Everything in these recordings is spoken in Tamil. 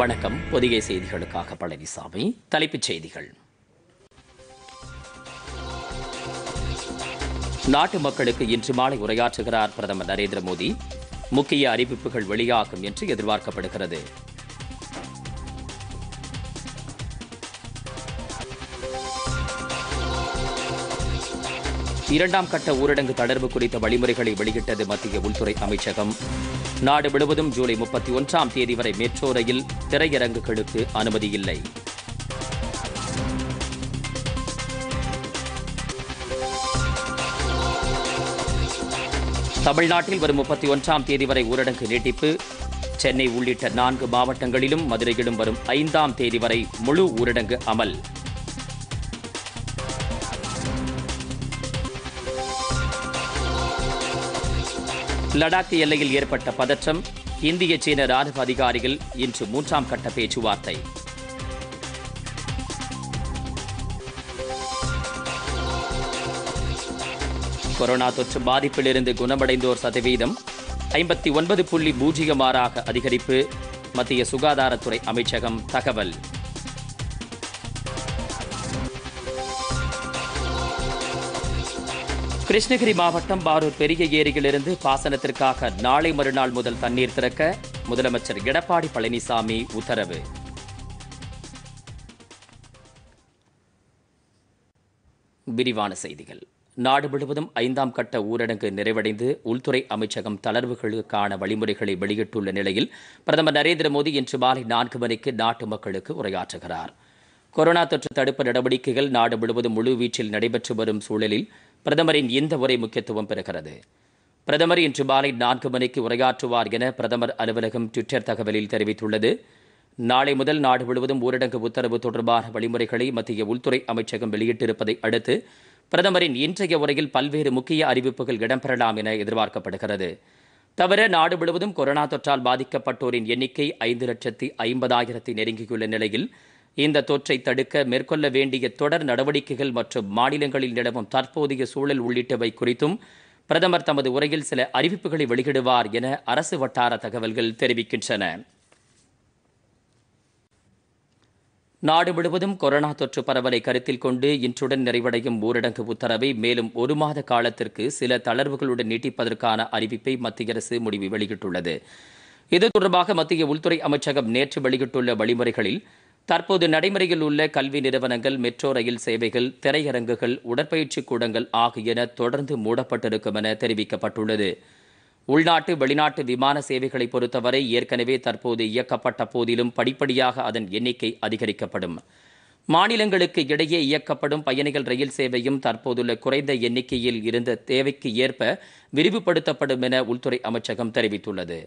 வணக்கம் பொதிகை செய்திகளுக்காக பழனிசாமி தலைப்புச் செய்திகள் நாட்டு மக்களுக்கு இன்று மாலை உரையாற்றுகிறார் பிரதமர் நரேந்திர மோடி முக்கிய அறிவிப்புகள் வெளியாகும் என்று எதிர்பார்க்கப்படுகிறது இரண்டாம் கட்ட ஊரடங்கு தளர்வு குறித்த வழிமுறைகளை வெளியிட்டது மத்திய உள்துறை அமைச்சகம் நாடு முழுவதும் ஜூலை முப்பத்தி ஒன்றாம் தேதி வரை மெட்ரோ ரயில் திரையரங்குகளுக்கு அனுமதியில்லை தமிழ்நாட்டில் வரும் முப்பத்தி ஒன்றாம் தேதி வரை ஊரடங்கு நீட்டிப்பு சென்னை உள்ளிட்ட நான்கு மாவட்டங்களிலும் மதுரையிலும் வரும் ஐந்தாம் தேதி வரை முழு ஊரடங்கு அமல் லடாக் எல்லையில் ஏற்பட்ட பதற்றம் இந்திய சீன ராணுவ அதிகாரிகள் இன்று மூன்றாம் கட்ட பேச்சுவார்த்தை கொரோனா தொற்று பாதிப்பிலிருந்து குணமடைந்தோர் சதவீதம் ஐம்பத்தி ஒன்பது புள்ளி பூஜ்ஜியம் ஆறாக அதிகரிப்பு மத்திய சுகாதாரத்துறை அமைச்சகம் தகவல் கிருஷ்ணகிரி மாவட்டம் பாரூர் பெரிய ஏரியிலிருந்து பாசனத்திற்காக நாளை மறுநாள் முதல் தண்ணீர் திறக்க முதலமைச்சர் எடப்பாடி பழனிசாமி உத்தரவு விரிவான செய்திகள் நாடு முழுவதும் ஐந்தாம் கட்ட ஊரடங்கு நிறைவடைந்து உள்துறை அமைச்சகம் தளர்வுகளுக்கான வழிமுறைகளை வெளியிட்டுள்ள நிலையில் பிரதமர் நரேந்திர மோடி இன்று மாலை நான்கு மணிக்கு நாட்டு மக்களுக்கு உரையாற்றுகிறார் கொரோனா தொற்று தடுப்பு நடவடிக்கைகள் நாடு முழுவதும் முழுவீச்சில் நடைபெற்று வரும் சூழலில் பிரதமரின் இந்த உரை முக்கியத்துவம் பெறுகிறது பிரதமர் இன்று மாலை நான்கு மணிக்கு உரையாற்றுவார் என பிரதமர் அலுவலகம் ட்விட்டர் தகவலில் தெரிவித்துள்ளது நாளை முதல் நாடு முழுவதும் ஊரடங்கு உத்தரவு தொடர்பான வழிமுறைகளை மத்திய உள்துறை அமைச்சகம் வெளியிட்டிருப்பதை அடுத்து பிரதமரின் இன்றைய உரையில் பல்வேறு முக்கிய அறிவிப்புகள் இடம்பெறலாம் என எதிர்பார்க்கப்படுகிறது தவிர நாடு முழுவதும் கொரோனா தொற்றால் பாதிக்கப்பட்டோரின் எண்ணிக்கை ஐந்து லட்சத்தி ஐம்பதாயிரத்தை நெருங்கியுள்ள நிலையில் இந்த தொற்றை தடுக்க மேற்கொள்ள வேண்டிய தொடர் நடவடிக்கைகள் மற்றும் மாநிலங்களில் நிலவும் தற்போதைய சூழல் உள்ளிட்டவை குறித்தும் பிரதமர் தமது உரையில் சில அறிவிப்புகளை வெளியிடுவார் என அரசு வட்டார தகவல்கள் தெரிவிக்கின்றன நாடு முழுவதும் கொரோனா தொற்று பரவலை கருத்தில் கொண்டு இன்றுடன் நிறைவடையும் ஊரடங்கு உத்தரவை மேலும் ஒரு மாத காலத்திற்கு சில தளர்வுகளுடன் நீட்டிப்பதற்கான அறிவிப்பை மத்திய அரசு முடிவு வெளியிட்டுள்ளது இது தொடர்பாக மத்திய உள்துறை அமைச்சகம் நேற்று வெளியிட்டுள்ள வழிமுறைகளில் தற்போது நடைமுறையில் உள்ள கல்வி நிறுவனங்கள் மெட்ரோ ரயில் சேவைகள் திரையரங்குகள் உடற்பயிற்சி கூடங்கள் ஆகியன தொடர்ந்து மூடப்பட்டிருக்கும் என தெரிவிக்கப்பட்டுள்ளது உள்நாட்டு வெளிநாட்டு விமான சேவைகளை பொறுத்தவரை ஏற்கனவே தற்போது இயக்கப்பட்ட போதிலும் படிப்படியாக அதன் எண்ணிக்கை அதிகரிக்கப்படும் மாநிலங்களுக்கு இடையே இயக்கப்படும் பயணிகள் ரயில் சேவையும் தற்போதுள்ள குறைந்த எண்ணிக்கையில் இருந்த தேவைக்கு ஏற்ப விரிவுபடுத்தப்படும் என உள்துறை அமைச்சகம் தெரிவித்துள்ளது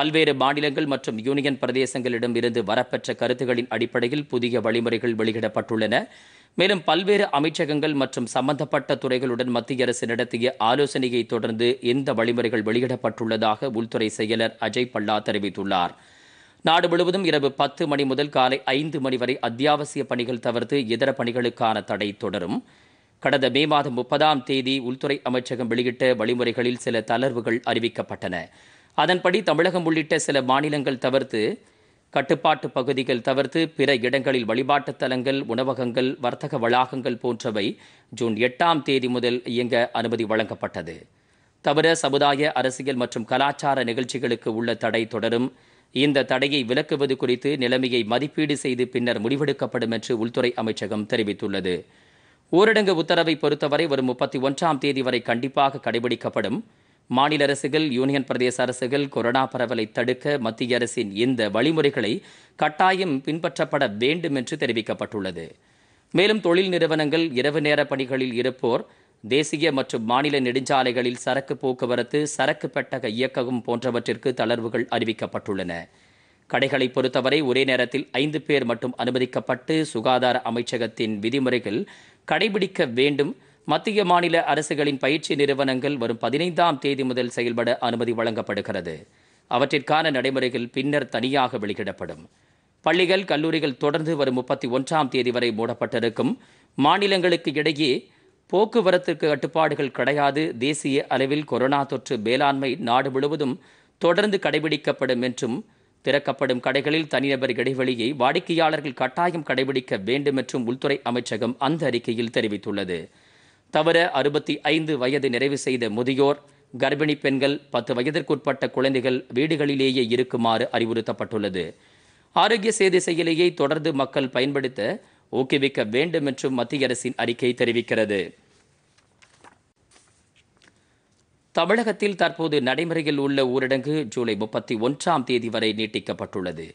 பல்வேறு மாநிலங்கள் மற்றும் யூனியன் பிரதேசங்களிடம் இருந்து வரப்பெற்ற கருத்துகளின் அடிப்படையில் புதிய வழிமுறைகள் வெளியிடப்பட்டுள்ளன மேலும் பல்வேறு அமைச்சகங்கள் மற்றும் சம்பந்தப்பட்ட துறைகளுடன் மத்திய அரசு நடத்திய ஆலோசனையை தொடர்ந்து இந்த வழிமுறைகள் வெளியிடப்பட்டுள்ளதாக உள்துறை செயலர் அஜய் பல்லா தெரிவித்துள்ளார் நாடு முழுவதும் இரவு பத்து மணி முதல் காலை ஐந்து மணி வரை அத்தியாவசிய பணிகள் தவிர்த்து இதர பணிகளுக்கான தடை தொடரும் கடந்த மே மாதம் முப்பதாம் தேதி உள்துறை அமைச்சகம் வெளியிட்ட வழிமுறைகளில் சில தளர்வுகள் அறிவிக்கப்பட்டன அதன்படி தமிழகம் உள்ளிட்ட சில மாநிலங்கள் தவிர்த்து கட்டுப்பாட்டு பகுதிகள் தவிர்த்து பிற இடங்களில் வழிபாட்டுத் தலங்கள் உணவகங்கள் வர்த்தக வளாகங்கள் போன்றவை ஜூன் எட்டாம் தேதி முதல் இயங்க அனுமதி வழங்கப்பட்டது தவிர சமுதாய அரசியல் மற்றும் கலாச்சார நிகழ்ச்சிகளுக்கு உள்ள தடை தொடரும் இந்த தடையை விலக்குவது குறித்து நிலைமையை மதிப்பீடு செய்து பின்னர் முடிவெடுக்கப்படும் என்று உள்துறை அமைச்சகம் தெரிவித்துள்ளது ஊரடங்கு உத்தரவை பொறுத்தவரை வரும் முப்பத்தி ஒன்றாம் தேதி வரை கண்டிப்பாக கடைபிடிக்கப்படும் மாநில அரசுகள் யூனியன் பிரதேச அரசுகள் கொரோனா பரவலை தடுக்க மத்திய அரசின் இந்த வழிமுறைகளை கட்டாயம் பின்பற்றப்பட வேண்டும் என்று தெரிவிக்கப்பட்டுள்ளது மேலும் தொழில் நிறுவனங்கள் இரவு நேர பணிகளில் இருப்போர் தேசிய மற்றும் மாநில நெடுஞ்சாலைகளில் சரக்கு போக்குவரத்து சரக்கு பெட்டக இயக்ககம் போன்றவற்றிற்கு தளர்வுகள் அறிவிக்கப்பட்டுள்ளன கடைகளை பொறுத்தவரை ஒரே நேரத்தில் ஐந்து பேர் மட்டும் அனுமதிக்கப்பட்டு சுகாதார அமைச்சகத்தின் விதிமுறைகள் கடைபிடிக்க வேண்டும் மத்திய மாநில அரசுகளின் பயிற்சி நிறுவனங்கள் வரும் பதினைந்தாம் தேதி முதல் செயல்பட அனுமதி வழங்கப்படுகிறது அவற்றிற்கான நடைமுறைகள் பின்னர் தனியாக வெளியிடப்படும் பள்ளிகள் கல்லூரிகள் தொடர்ந்து வரும் முப்பத்தி ஒன்றாம் தேதி வரை மூடப்பட்டிருக்கும் மாநிலங்களுக்கு இடையே போக்குவரத்துக்கு கட்டுப்பாடுகள் கிடையாது தேசிய அளவில் கொரோனா தொற்று மேலாண்மை நாடு முழுவதும் தொடர்ந்து கடைபிடிக்கப்படும் என்றும் திறக்கப்படும் கடைகளில் தனிநபர் இடைவெளியை வாடிக்கையாளர்கள் கட்டாயம் கடைபிடிக்க வேண்டும் என்றும் உள்துறை அமைச்சகம் அந்த அறிக்கையில் தெரிவித்துள்ளது தவிர அறுபத்தி ஐந்து வயது நிறைவு செய்த முதியோர் கர்ப்பிணி பெண்கள் பத்து வயதிற்குட்பட்ட குழந்தைகள் வீடுகளிலேயே இருக்குமாறு அறிவுறுத்தப்பட்டுள்ளது ஆரோக்கிய சேது செயலியை தொடர்ந்து மக்கள் பயன்படுத்த ஊக்குவிக்க வேண்டும் என்றும் மத்திய அரசின் அறிக்கை தெரிவிக்கிறது தமிழகத்தில் தற்போது நடைமுறையில் உள்ள ஊரடங்கு ஜூலை முப்பத்தி ஒன்றாம் தேதி வரை நீட்டிக்கப்பட்டுள்ளது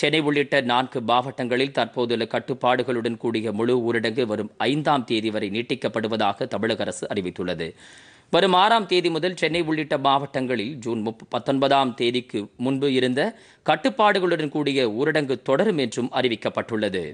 சென்னை உள்ளிட்ட நான்கு மாவட்டங்களில் தற்போதுள்ள கட்டுப்பாடுகளுடன் கூடிய முழு ஊரடங்கு வரும் ஐந்தாம் தேதி வரை நீட்டிக்கப்படுவதாக தமிழக அரசு அறிவித்துள்ளது வரும் ஆறாம் தேதி முதல் சென்னை உள்ளிட்ட மாவட்டங்களில் ஜூன் பத்தொன்பதாம் தேதிக்கு முன்பு இருந்த கட்டுப்பாடுகளுடன் கூடிய ஊரடங்கு தொடரும் என்றும் அறிவிக்கப்பட்டுள்ளது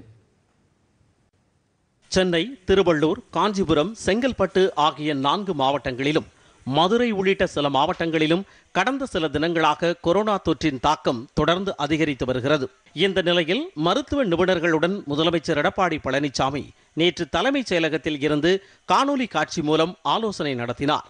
சென்னை திருவள்ளூர் காஞ்சிபுரம் செங்கல்பட்டு ஆகிய நான்கு மாவட்டங்களிலும் மதுரை உள்ளிட்ட சில மாவட்டங்களிலும் கடந்த சில தினங்களாக கொரோனா தொற்றின் தாக்கம் தொடர்ந்து அதிகரித்து வருகிறது இந்த நிலையில் மருத்துவ நிபுணர்களுடன் முதலமைச்சர் எடப்பாடி பழனிசாமி நேற்று தலைமைச் செயலகத்தில் இருந்து காணொலி காட்சி மூலம் ஆலோசனை நடத்தினார்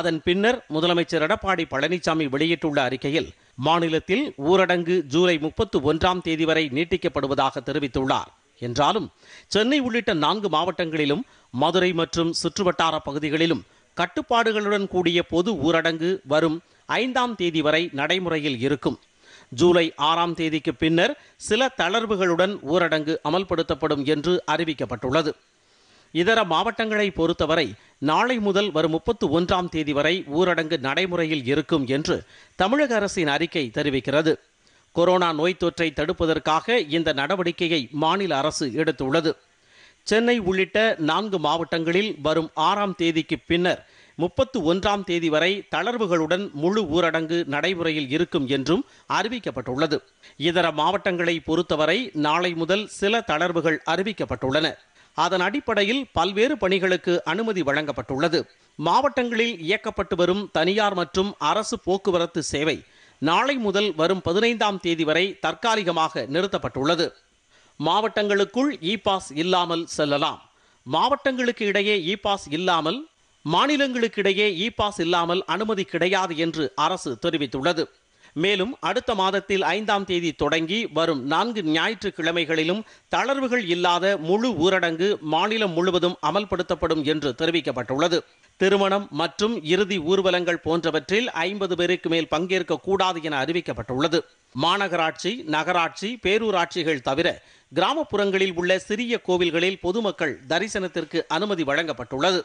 அதன் பின்னர் முதலமைச்சர் எடப்பாடி பழனிசாமி வெளியிட்டுள்ள அறிக்கையில் மாநிலத்தில் ஊரடங்கு ஜூலை முப்பத்து ஒன்றாம் தேதி வரை நீட்டிக்கப்படுவதாக தெரிவித்துள்ளார் என்றாலும் சென்னை உள்ளிட்ட நான்கு மாவட்டங்களிலும் மதுரை மற்றும் சுற்றுவட்டார பகுதிகளிலும் கட்டுப்பாடுகளுடன் கூடிய பொது ஊரடங்கு வரும் ஐந்தாம் தேதி வரை நடைமுறையில் இருக்கும் ஜூலை ஆறாம் தேதிக்கு பின்னர் சில தளர்வுகளுடன் ஊரடங்கு அமல்படுத்தப்படும் என்று அறிவிக்கப்பட்டுள்ளது இதர மாவட்டங்களை பொறுத்தவரை நாளை முதல் வரும் முப்பத்து ஒன்றாம் தேதி வரை ஊரடங்கு நடைமுறையில் இருக்கும் என்று தமிழக அரசின் அறிக்கை தெரிவிக்கிறது கொரோனா நோய் தொற்றை தடுப்பதற்காக இந்த நடவடிக்கையை மாநில அரசு எடுத்துள்ளது சென்னை உள்ளிட்ட நான்கு மாவட்டங்களில் வரும் ஆறாம் தேதிக்கு பின்னர் முப்பத்து ஒன்றாம் தேதி வரை தளர்வுகளுடன் முழு ஊரடங்கு நடைமுறையில் இருக்கும் என்றும் அறிவிக்கப்பட்டுள்ளது இதர மாவட்டங்களை பொறுத்தவரை நாளை முதல் சில தளர்வுகள் அறிவிக்கப்பட்டுள்ளன அதன் அடிப்படையில் பல்வேறு பணிகளுக்கு அனுமதி வழங்கப்பட்டுள்ளது மாவட்டங்களில் இயக்கப்பட்டு வரும் தனியார் மற்றும் அரசு போக்குவரத்து சேவை நாளை முதல் வரும் பதினைந்தாம் தேதி வரை தற்காலிகமாக நிறுத்தப்பட்டுள்ளது மாவட்டங்களுக்குள் இ பாஸ் இல்லாமல் செல்லலாம் மாவட்டங்களுக்கு இடையே இ பாஸ் இல்லாமல் மாநிலங்களுக்கு இடையே இ பாஸ் இல்லாமல் அனுமதி கிடையாது என்று அரசு தெரிவித்துள்ளது மேலும் அடுத்த மாதத்தில் ஐந்தாம் தேதி தொடங்கி வரும் நான்கு ஞாயிற்றுக்கிழமைகளிலும் தளர்வுகள் இல்லாத முழு ஊரடங்கு மாநிலம் முழுவதும் அமல்படுத்தப்படும் என்று தெரிவிக்கப்பட்டுள்ளது திருமணம் மற்றும் இறுதி ஊர்வலங்கள் போன்றவற்றில் ஐம்பது பேருக்கு மேல் பங்கேற்க கூடாது என அறிவிக்கப்பட்டுள்ளது மாநகராட்சி நகராட்சி பேரூராட்சிகள் தவிர கிராமப்புறங்களில் உள்ள சிறிய கோவில்களில் பொதுமக்கள் தரிசனத்திற்கு அனுமதி வழங்கப்பட்டுள்ளது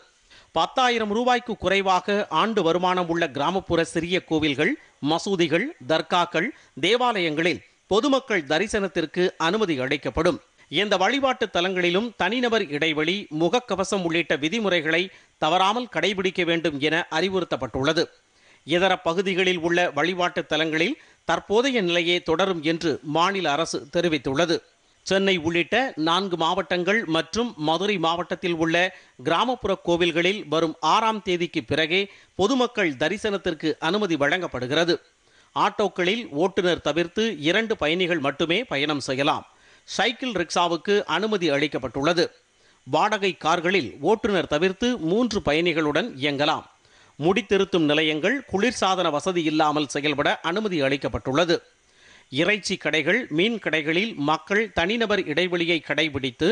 பத்தாயிரம் ரூபாய்க்கு குறைவாக ஆண்டு வருமானம் உள்ள கிராமப்புற சிறிய கோவில்கள் மசூதிகள் தர்காக்கள் தேவாலயங்களில் பொதுமக்கள் தரிசனத்திற்கு அனுமதி அளிக்கப்படும் இந்த வழிபாட்டு தலங்களிலும் தனிநபர் இடைவெளி முகக்கவசம் உள்ளிட்ட விதிமுறைகளை தவறாமல் கடைபிடிக்க வேண்டும் என அறிவுறுத்தப்பட்டுள்ளது இதர பகுதிகளில் உள்ள வழிபாட்டு தலங்களில் தற்போதைய நிலையே தொடரும் என்று மாநில அரசு தெரிவித்துள்ளது சென்னை உள்ளிட்ட நான்கு மாவட்டங்கள் மற்றும் மதுரை மாவட்டத்தில் உள்ள கிராமப்புற கோவில்களில் வரும் ஆறாம் தேதிக்கு பிறகே பொதுமக்கள் தரிசனத்திற்கு அனுமதி வழங்கப்படுகிறது ஆட்டோக்களில் ஓட்டுநர் தவிர்த்து இரண்டு பயணிகள் மட்டுமே பயணம் செய்யலாம் சைக்கிள் ரிக்ஷாவுக்கு அனுமதி அளிக்கப்பட்டுள்ளது வாடகை கார்களில் ஓட்டுநர் தவிர்த்து மூன்று பயணிகளுடன் இயங்கலாம் முடித்திருத்தும் நிலையங்கள் குளிர்சாதன வசதி இல்லாமல் செயல்பட அனுமதி அளிக்கப்பட்டுள்ளது இறைச்சி கடைகள் மீன் கடைகளில் மக்கள் தனிநபர் இடைவெளியை கடைபிடித்து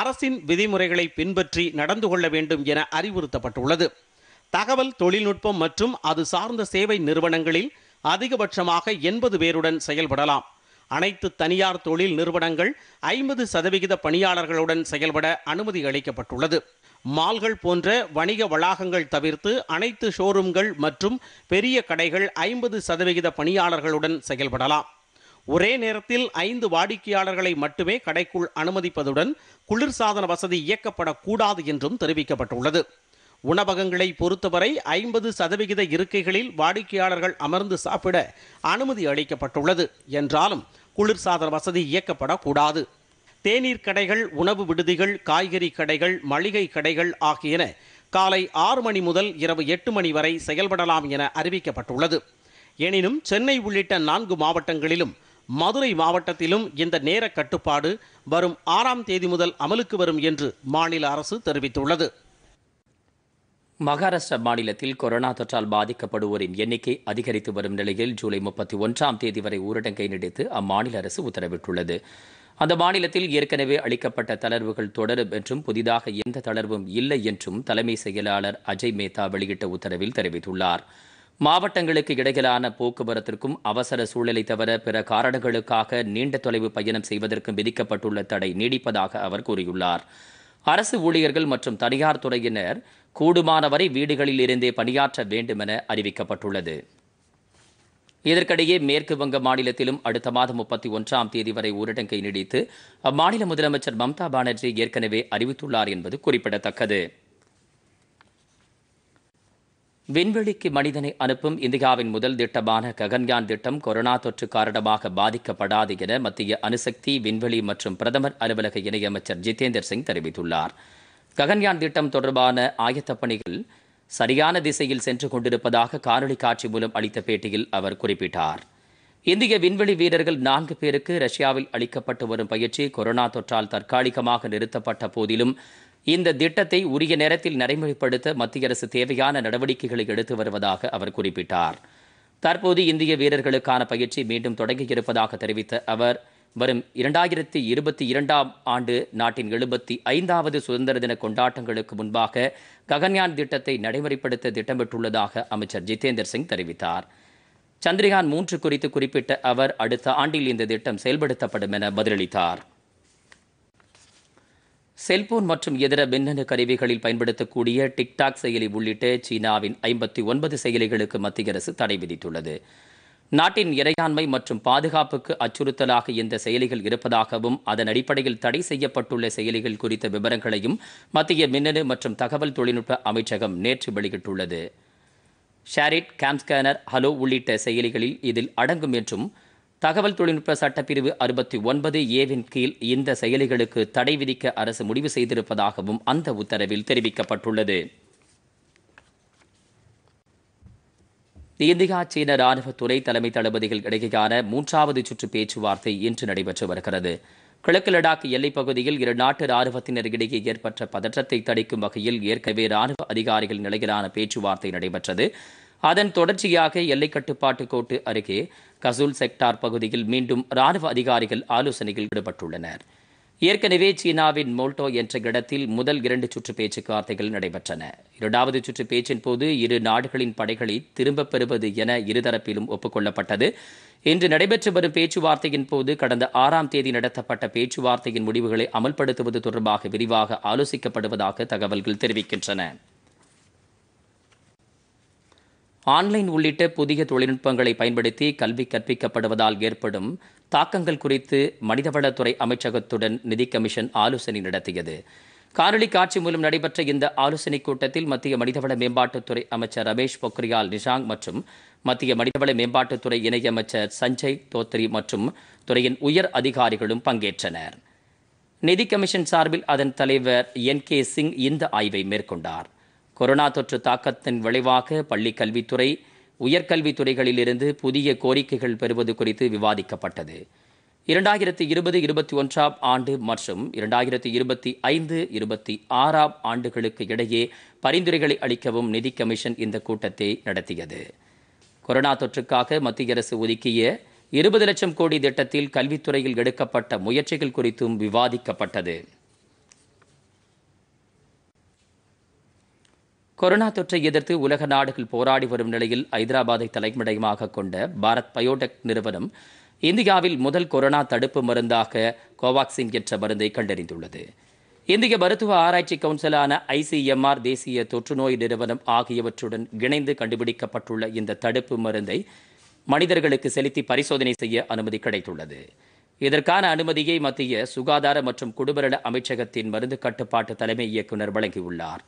அரசின் விதிமுறைகளை பின்பற்றி நடந்து கொள்ள வேண்டும் என அறிவுறுத்தப்பட்டுள்ளது தகவல் தொழில்நுட்பம் மற்றும் அது சார்ந்த சேவை நிறுவனங்களில் அதிகபட்சமாக எண்பது பேருடன் செயல்படலாம் அனைத்து தனியார் தொழில் நிறுவனங்கள் ஐம்பது சதவிகித பணியாளர்களுடன் செயல்பட அனுமதி அளிக்கப்பட்டுள்ளது மால்கள் போன்ற வணிக வளாகங்கள் தவிர்த்து அனைத்து ஷோரூம்கள் மற்றும் பெரிய கடைகள் ஐம்பது சதவிகித பணியாளர்களுடன் செயல்படலாம் ஒரே நேரத்தில் ஐந்து வாடிக்கையாளர்களை மட்டுமே கடைக்குள் அனுமதிப்பதுடன் குளிர்சாதன வசதி இயக்கப்படக்கூடாது என்றும் தெரிவிக்கப்பட்டுள்ளது உணவகங்களை பொறுத்தவரை ஐம்பது சதவிகித இருக்கைகளில் வாடிக்கையாளர்கள் அமர்ந்து சாப்பிட அனுமதி அளிக்கப்பட்டுள்ளது என்றாலும் குளிர்சாதன வசதி இயக்கப்படக்கூடாது தேநீர் கடைகள் உணவு விடுதிகள் காய்கறி கடைகள் மளிகை கடைகள் ஆகியன காலை ஆறு மணி முதல் இரவு எட்டு மணி வரை செயல்படலாம் என அறிவிக்கப்பட்டுள்ளது எனினும் சென்னை உள்ளிட்ட நான்கு மாவட்டங்களிலும் மதுரை மாவட்டத்திலும் இந்த நேர கட்டுப்பாடு வரும் ஆறாம் தேதி முதல் அமலுக்கு வரும் என்று மாநில அரசு தெரிவித்துள்ளது மகாராஷ்டிர மாநிலத்தில் கொரோனா தொற்றால் பாதிக்கப்படுவோரின் எண்ணிக்கை அதிகரித்து வரும் நிலையில் ஜூலை முப்பத்தி ஒன்றாம் தேதி வரை ஊரடங்கை நீடித்து அம்மாநில அரசு உத்தரவிட்டுள்ளது அந்த மாநிலத்தில் ஏற்கனவே அளிக்கப்பட்ட தளர்வுகள் தொடரும் என்றும் புதிதாக எந்த தளர்வும் இல்லை என்றும் தலைமை செயலாளர் அஜய் மேத்தா வெளியிட்ட உத்தரவில் தெரிவித்துள்ளார் மாவட்டங்களுக்கு இடையிலான போக்குவரத்திற்கும் அவசர சூழலை தவிர பிற காரணங்களுக்காக நீண்ட தொலைவு பயணம் செய்வதற்கும் விதிக்கப்பட்டுள்ள தடை நீடிப்பதாக அவர் கூறியுள்ளார் அரசு ஊழியர்கள் மற்றும் தனியார் துறையினர் கூடுமானவரை வீடுகளில் இருந்தே பணியாற்ற வேண்டுமென அறிவிக்கப்பட்டுள்ளது இதற்கிடையே மேற்கு வங்க மாநிலத்திலும் அடுத்த மாதம் முப்பத்தி ஒன்றாம் தேதி வரை ஊரடங்கை நீடித்து அம்மாநில முதலமைச்சர் மம்தா பானர்ஜி ஏற்கனவே அறிவித்துள்ளார் என்பது குறிப்பிடத்தக்கது விண்வெளிக்கு மனிதனை அனுப்பும் இந்தியாவின் முதல் திட்டமான ககன்யான் திட்டம் கொரோனா தொற்று காரணமாக பாதிக்கப்படாது என மத்திய அணுசக்தி விண்வெளி மற்றும் பிரதமர் அலுவலக இணையமைச்சர் ஜிதேந்தர் சிங் தெரிவித்துள்ளார் ககன்யான் திட்டம் தொடர்பான ஆயத்தப் பணிகள் சரியான திசையில் சென்று கொண்டிருப்பதாக காணொலி காட்சி மூலம் அளித்த பேட்டியில் அவர் குறிப்பிட்டார் இந்திய விண்வெளி வீரர்கள் நான்கு பேருக்கு ரஷ்யாவில் அளிக்கப்பட்டு வரும் பயிற்சி கொரோனா தொற்றால் தற்காலிகமாக நிறுத்தப்பட்ட போதிலும் இந்த திட்டத்தை உரிய நேரத்தில் நடைமுறைப்படுத்த மத்திய அரசு தேவையான நடவடிக்கைகளை எடுத்து வருவதாக அவர் குறிப்பிட்டார் தற்போது இந்திய வீரர்களுக்கான பயிற்சி மீண்டும் தொடங்கியிருப்பதாக தெரிவித்த அவர் வரும் இரண்டாயிரத்தி இருபத்தி இரண்டாம் ஆண்டு நாட்டின் எழுபத்தி ஐந்தாவது சுதந்திர தின கொண்டாட்டங்களுக்கு முன்பாக ககன்யான் திட்டத்தை நடைமுறைப்படுத்த திட்டமிட்டுள்ளதாக அமைச்சர் ஜிதேந்தர் சிங் தெரிவித்தார் சந்திரயான் மூன்று குறித்து குறிப்பிட்ட அவர் அடுத்த ஆண்டில் இந்த திட்டம் செயல்படுத்தப்படும் என பதிலளித்தார் செல்போன் மற்றும் இதர மின்னணு கருவிகளில் பயன்படுத்தக்கூடிய டிக்டாக் செயலி உள்ளிட்ட சீனாவின் ஐம்பத்தி ஒன்பது செயலிகளுக்கு மத்திய அரசு தடை விதித்துள்ளது நாட்டின் இறையாண்மை மற்றும் பாதுகாப்புக்கு அச்சுறுத்தலாக இந்த செயலிகள் இருப்பதாகவும் அதன் அடிப்படையில் தடை செய்யப்பட்டுள்ள செயலிகள் குறித்த விவரங்களையும் மத்திய மின்னணு மற்றும் தகவல் தொழில்நுட்ப அமைச்சகம் நேற்று வெளியிட்டுள்ளது ஷேரிட் கேம்ஸ்கேனர் ஹலோ உள்ளிட்ட செயலிகளில் இதில் அடங்கும் என்றும் தகவல் தொழில்நுட்ப சட்டப்பிரிவு அறுபத்தி ஒன்பது ஏவின் கீழ் இந்த செயலிகளுக்கு தடை விதிக்க அரசு முடிவு செய்திருப்பதாகவும் அந்த உத்தரவில் தெரிவிக்கப்பட்டுள்ளது இந்தியா சீன ராணுவ துறை தலைமை தளபதிகள் இடையேயான மூன்றாவது சுற்று பேச்சுவார்த்தை இன்று நடைபெற்று வருகிறது கிழக்கு லடாக் எல்லைப் பகுதியில் இரு நாட்டு ராணுவத்தினர் இடையே ஏற்பட்ட பதற்றத்தை தடுக்கும் வகையில் ஏற்கனவே ராணுவ அதிகாரிகள் நிலையிலான பேச்சுவார்த்தை நடைபெற்றது அதன் தொடர்ச்சியாக எல்லை கட்டுப்பாட்டு கோட்டு அருகே கசூல் செக்டார் பகுதியில் மீண்டும் ராணுவ அதிகாரிகள் ஆலோசனையில் ஈடுபட்டுள்ளனர் ஏற்கனவே சீனாவின் மோல்டோ என்ற இடத்தில் முதல் இரண்டு சுற்று பேச்சுவார்த்தைகள் நடைபெற்றன இரண்டாவது சுற்று பேச்சின் போது இரு நாடுகளின் படைகளை திரும்பப் பெறுவது என இருதரப்பிலும் ஒப்புக்கொள்ளப்பட்டது இன்று நடைபெற்று வரும் பேச்சுவார்த்தையின் போது கடந்த ஆறாம் தேதி நடத்தப்பட்ட பேச்சுவார்த்தையின் முடிவுகளை அமல்படுத்துவது தொடர்பாக விரிவாக ஆலோசிக்கப்படுவதாக தகவல்கள் தெரிவிக்கின்றன ஆன்லைன் உள்ளிட்ட புதிய தொழில்நுட்பங்களை பயன்படுத்தி கல்வி கற்பிக்கப்படுவதால் ஏற்படும் தாக்கங்கள் குறித்து மனிதவளத்துறை அமைச்சகத்துடன் நிதி கமிஷன் ஆலோசனை நடத்தியது காணொலி காட்சி மூலம் நடைபெற்ற இந்த ஆலோசனைக் கூட்டத்தில் மத்திய மனிதவள மேம்பாட்டுத்துறை அமைச்சர் ரமேஷ் பொக்ரியால் நிஷாங் மற்றும் மத்திய மனிதவள மேம்பாட்டுத்துறை இணையமைச்சர் சஞ்சய் தோத்ரி மற்றும் துறையின் உயர் அதிகாரிகளும் பங்கேற்றனர் நிதி கமிஷன் சார்பில் அதன் தலைவர் என் கே சிங் இந்த ஆய்வை மேற்கொண்டார் கொரோனா தொற்று தாக்கத்தின் விளைவாக பள்ளி கல்வித்துறை உயர்கல்வித்துறைகளிலிருந்து புதிய கோரிக்கைகள் பெறுவது குறித்து விவாதிக்கப்பட்டது இரண்டாயிரத்தி இருபது இருபத்தி ஒன்றாம் ஆண்டு மற்றும் இரண்டாயிரத்தி இருபத்தி ஐந்து இருபத்தி ஆறாம் ஆண்டுகளுக்கு இடையே பரிந்துரைகளை அளிக்கவும் நிதி கமிஷன் இந்த கூட்டத்தை நடத்தியது கொரோனா தொற்றுக்காக மத்திய அரசு ஒதுக்கிய இருபது லட்சம் கோடி திட்டத்தில் கல்வித்துறையில் எடுக்கப்பட்ட முயற்சிகள் குறித்தும் விவாதிக்கப்பட்டது கொரோனா தொற்றை எதிர்த்து உலக நாடுகள் போராடி வரும் நிலையில் ஐதராபாத்தை தலைமையிடமாக கொண்ட பாரத் பயோடெக் நிறுவனம் இந்தியாவில் முதல் கொரோனா தடுப்பு மருந்தாக கோவாக்சின் என்ற மருந்தை கண்டறிந்துள்ளது இந்திய மருத்துவ ஆராய்ச்சி கவுன்சிலான ஐசிஎம்ஆர் தேசிய தொற்றுநோய் நிறுவனம் ஆகியவற்றுடன் இணைந்து கண்டுபிடிக்கப்பட்டுள்ள இந்த தடுப்பு மருந்தை மனிதர்களுக்கு செலுத்தி பரிசோதனை செய்ய அனுமதி கிடைத்துள்ளது இதற்கான அனுமதியை மத்திய சுகாதார மற்றும் குடும்பநல அமைச்சகத்தின் மருந்து கட்டுப்பாட்டு தலைமை இயக்குநர் வழங்கியுள்ளார்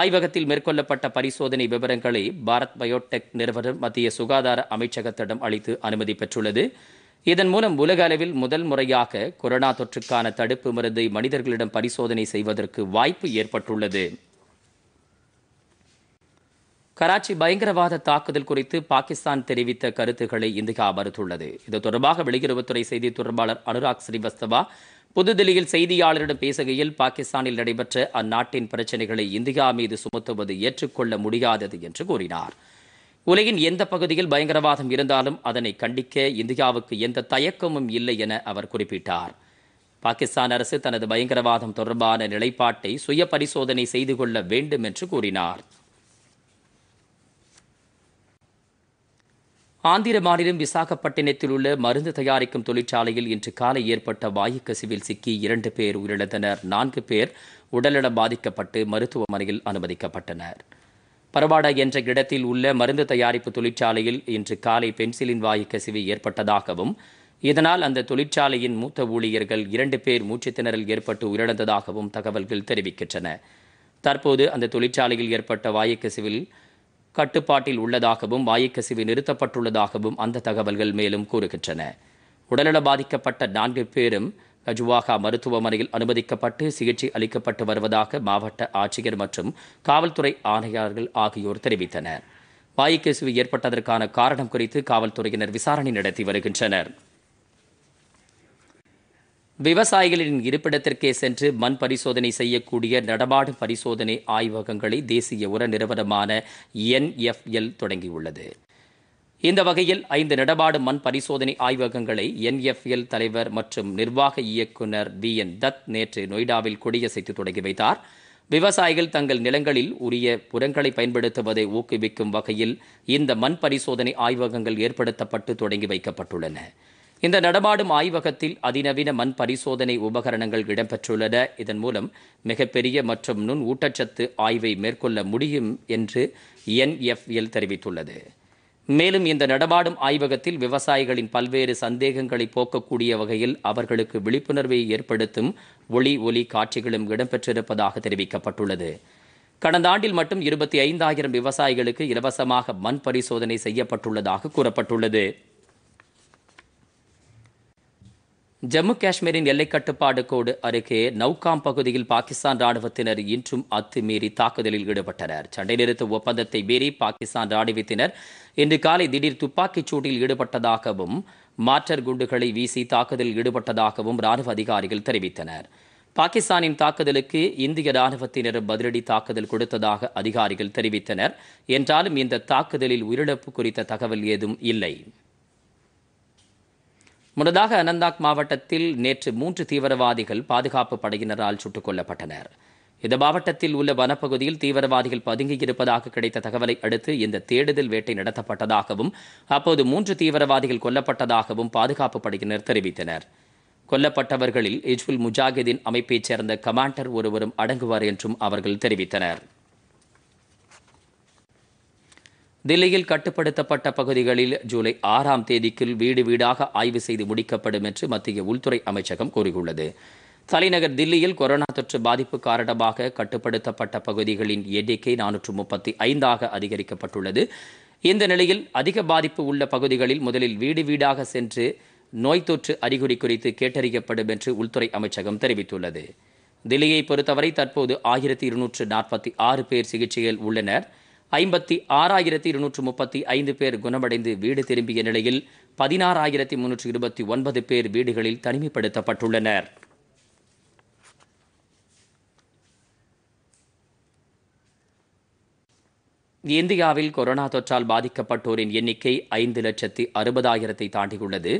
ஆய்வகத்தில் மேற்கொள்ளப்பட்ட பரிசோதனை விவரங்களை பாரத் பயோடெக் நிறுவனம் மத்திய சுகாதார அமைச்சகத்திடம் அளித்து அனுமதி பெற்றுள்ளது இதன் மூலம் உலக அளவில் முதல் முறையாக கொரோனா தொற்றுக்கான தடுப்பு மருந்தை மனிதர்களிடம் பரிசோதனை செய்வதற்கு வாய்ப்பு ஏற்பட்டுள்ளது கராச்சி பயங்கரவாத தாக்குதல் குறித்து பாகிஸ்தான் தெரிவித்த கருத்துக்களை இந்தியா மறுத்துள்ளது இது தொடர்பாக வெளியுறவுத்துறை செய்தி தொடர்பாளர் அனுராக் ஸ்ரீவஸ்தவா புதுதில்லியில் செய்தியாளரிடம் பேசுகையில் பாகிஸ்தானில் நடைபெற்ற அந்நாட்டின் பிரச்சினைகளை இந்தியா மீது சுமத்துவது ஏற்றுக்கொள்ள முடியாதது என்று கூறினார் உலகின் எந்த பகுதியில் பயங்கரவாதம் இருந்தாலும் அதனை கண்டிக்க இந்தியாவுக்கு எந்த தயக்கமும் இல்லை என அவர் குறிப்பிட்டார் பாகிஸ்தான் அரசு தனது பயங்கரவாதம் தொடர்பான நிலைப்பாட்டை சுய பரிசோதனை செய்து கொள்ள வேண்டும் என்று கூறினார் ஆந்திர மாநிலம் விசாகப்பட்டினத்தில் உள்ள மருந்து தயாரிக்கும் தொழிற்சாலையில் இன்று காலை ஏற்பட்ட வாயுக்கசிவில் சிக்கி இரண்டு பேர் உயிரிழந்தனர் நான்கு பேர் உடல்நலம் பாதிக்கப்பட்டு மருத்துவமனையில் அனுமதிக்கப்பட்டனர் பரவாடா என்ற இடத்தில் உள்ள மருந்து தயாரிப்பு தொழிற்சாலையில் இன்று காலை பென்சிலின் வாயு கசிவு ஏற்பட்டதாகவும் இதனால் அந்த தொழிற்சாலையின் மூத்த ஊழியர்கள் இரண்டு பேர் மூச்சு திணறல் ஏற்பட்டு உயிரிழந்ததாகவும் தகவல்கள் தெரிவிக்கின்றன தற்போது அந்த தொழிற்சாலையில் ஏற்பட்ட வாயு கசிவில் கட்டுப்பாட்டில் உள்ளதாகவும் வாயுக்கசிவு நிறுத்தப்பட்டுள்ளதாகவும் அந்த தகவல்கள் மேலும் கூறுகின்றன உடல்நல பாதிக்கப்பட்ட நான்கு பேரும் கஜுவாகா மருத்துவமனையில் அனுமதிக்கப்பட்டு சிகிச்சை அளிக்கப்பட்டு வருவதாக மாவட்ட ஆட்சியர் மற்றும் காவல்துறை ஆணையாளர்கள் ஆகியோர் தெரிவித்தனர் வாயுக்கசிவு ஏற்பட்டதற்கான காரணம் குறித்து காவல்துறையினர் விசாரணை நடத்தி வருகின்றனர் விவசாயிகளின் இருப்பிடத்திற்கே சென்று மண் பரிசோதனை செய்யக்கூடிய நடமாடும் பரிசோதனை ஆய்வகங்களை தேசிய உர நிறுவனமான என்எஃப்எல் தொடங்கியுள்ளது இந்த வகையில் ஐந்து நடமாடும் மண் பரிசோதனை ஆய்வகங்களை என்எஃப்எல் தலைவர் மற்றும் நிர்வாக இயக்குநர் வி என் தத் நேற்று நொய்டாவில் கொடியசைத்து தொடங்கி வைத்தார் விவசாயிகள் தங்கள் நிலங்களில் உரிய உரங்களை பயன்படுத்துவதை ஊக்குவிக்கும் வகையில் இந்த மண் பரிசோதனை ஆய்வகங்கள் ஏற்படுத்தப்பட்டு தொடங்கி வைக்கப்பட்டுள்ளன இந்த நடமாடும் ஆய்வகத்தில் அதிநவீன மண் பரிசோதனை உபகரணங்கள் இடம்பெற்றுள்ளன இதன் மூலம் மிகப்பெரிய மற்றும் நுண் ஊட்டச்சத்து ஆய்வை மேற்கொள்ள முடியும் என்று என்எஃப்எல் தெரிவித்துள்ளது மேலும் இந்த நடமாடும் ஆய்வகத்தில் விவசாயிகளின் பல்வேறு சந்தேகங்களை போக்கக்கூடிய வகையில் அவர்களுக்கு விழிப்புணர்வை ஏற்படுத்தும் ஒளி ஒலி காட்சிகளும் இடம்பெற்றிருப்பதாக தெரிவிக்கப்பட்டுள்ளது கடந்த ஆண்டில் மட்டும் இருபத்தி ஐந்தாயிரம் விவசாயிகளுக்கு இலவசமாக மண் பரிசோதனை செய்யப்பட்டுள்ளதாக கூறப்பட்டுள்ளது ஜம்மு காஷ்மீரின் எல்லைக்கட்டுப்பாடு கோடு அருகே நவ்காம் பகுதியில் பாகிஸ்தான் ராணுவத்தினர் இன்றும் அத்துமீறி தாக்குதலில் ஈடுபட்டனர் சண்டை நிறுத்த ஒப்பந்தத்தை மீறி பாகிஸ்தான் ராணுவத்தினர் இன்று காலை திடீர் துப்பாக்கிச் சூட்டில் ஈடுபட்டதாகவும் மாற்றர் குண்டுகளை வீசி தாக்குதலில் ஈடுபட்டதாகவும் ராணுவ அதிகாரிகள் தெரிவித்தனர் பாகிஸ்தானின் தாக்குதலுக்கு இந்திய ராணுவத்தினர் பதிலடி தாக்குதல் கொடுத்ததாக அதிகாரிகள் தெரிவித்தனர் என்றாலும் இந்த தாக்குதலில் உயிரிழப்பு குறித்த தகவல் ஏதும் இல்லை முன்னதாக அனந்தாக் மாவட்டத்தில் நேற்று மூன்று தீவிரவாதிகள் பாதுகாப்பு படையினரால் சுட்டுக் கொல்லப்பட்டனர் இந்த மாவட்டத்தில் உள்ள வனப்பகுதியில் தீவிரவாதிகள் பதுங்கியிருப்பதாக கிடைத்த தகவலை அடுத்து இந்த தேடுதல் வேட்டை நடத்தப்பட்டதாகவும் அப்போது மூன்று தீவிரவாதிகள் கொல்லப்பட்டதாகவும் பாதுகாப்பு படையினர் தெரிவித்தனர் கொல்லப்பட்டவர்களில் இஜ்புல் முஜாகிதீன் அமைப்பைச் சேர்ந்த கமாண்டர் ஒருவரும் அடங்குவார் என்றும் அவர்கள் தெரிவித்தனர் தில்லியில் கட்டுப்படுத்தப்பட்ட பகுதிகளில் ஜூலை ஆறாம் தேதிக்குள் வீடு வீடாக ஆய்வு செய்து முடிக்கப்படும் என்று மத்திய உள்துறை அமைச்சகம் கூறியுள்ளது தலைநகர் தில்லியில் கொரோனா தொற்று பாதிப்பு காரணமாக கட்டுப்படுத்தப்பட்ட பகுதிகளின் எண்ணிக்கை நானூற்று முப்பத்தி ஐந்தாக அதிகரிக்கப்பட்டுள்ளது இந்த நிலையில் அதிக பாதிப்பு உள்ள பகுதிகளில் முதலில் வீடு வீடாக சென்று நோய் தொற்று அறிகுறி குறித்து கேட்டறியப்படும் என்று உள்துறை அமைச்சகம் தெரிவித்துள்ளது தில்லியை பொறுத்தவரை தற்போது ஆயிரத்தி இருநூற்று நாற்பத்தி ஆறு பேர் சிகிச்சையில் உள்ளனர் ஐம்பத்தி ஆறாயிரத்தி இருநூற்று முப்பத்தி ஐந்து பேர் குணமடைந்து வீடு திரும்பிய நிலையில் பதினாறாயிரத்தி முன்னூற்று இருபத்தி ஒன்பது பேர் வீடுகளில் தனிமைப்படுத்தப்பட்டுள்ளனர் இந்தியாவில் கொரோனா தொற்றால் பாதிக்கப்பட்டோரின் எண்ணிக்கை ஐந்து லட்சத்தி அறுபதாயிரத்தை தாண்டியுள்ளது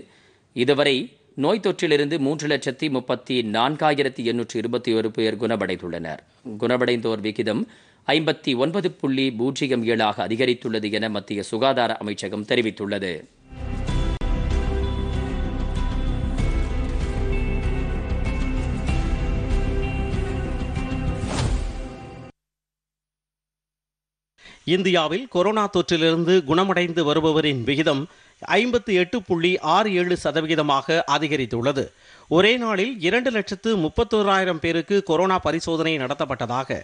இதுவரை நோய் தொற்றிலிருந்து மூன்று லட்சத்தி முப்பத்தி நான்காயிரத்தி எண்ணூற்று இருபத்தி ஒரு பேர் குணமடைந்துள்ளனர் குணமடைந்தோர் விகிதம் ஐம்பத்தி ஒன்பது புள்ளி பூஜ்ஜியம் ஏழாக அதிகரித்துள்ளது என மத்திய சுகாதார அமைச்சகம் தெரிவித்துள்ளது இந்தியாவில் கொரோனா தொற்றிலிருந்து குணமடைந்து வருபவரின் விகிதம் ஐம்பத்தி எட்டு புள்ளி ஆறு ஏழு சதவிகிதமாக அதிகரித்துள்ளது ஒரே நாளில் இரண்டு லட்சத்து முப்பத்தோராயிரம் பேருக்கு கொரோனா பரிசோதனை நடத்தப்பட்டதாக